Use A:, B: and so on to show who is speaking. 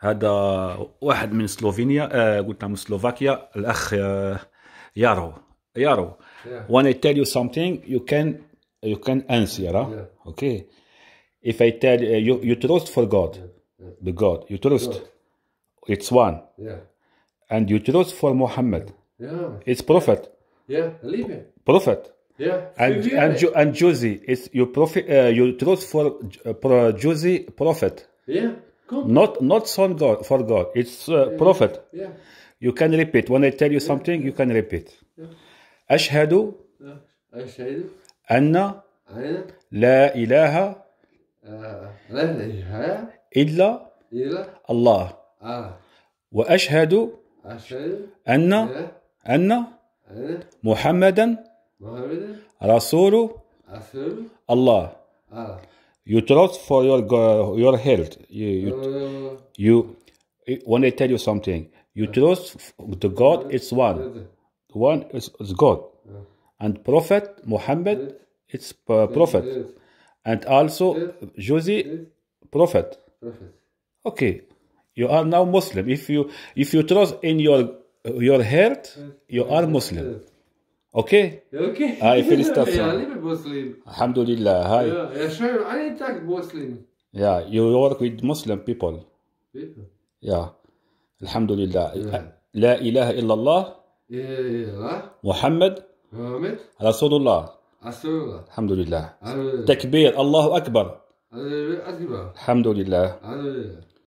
A: هذا واحد من سلوفينيا آه قلت من سلوفاكيا الاخ يارو يارو when I tell you something you can you can answer huh? yeah. okay if I tell uh, you you trust for God yeah. the God you trust God. it's one yeah. and you trust for Muhammad yeah. it's prophet yeah believe it prophet yeah and yeah. and and Josie it's your prophet uh, you trust for uh, Josie prophet yeah Not not son God for God. It's uh, prophet. Yeah. You can repeat. When I tell you something, you can repeat. أشهد أشهد أن لا إله إلا الله وأشهد أن أن محمدا رسول الله you trust for your your health. You, you, uh, you eh, when I tell you something, you trust the God. It's one, one is, is God, and Prophet Muhammad. It's uh, prophet, and also Josie, prophet. Okay, you are now Muslim. If you if you trust in your your heart, you are Muslim. اوكي اوكي هاي يعني ستافسون الحمد لله هاي يا شو انا تاك مسلم يا يو ورك ويز مسلم بيبل يا الحمد لله لا اله الا الله محمد محمد رسول الله رسول الله الحمد لله تكبير الله اكبر الحمد لله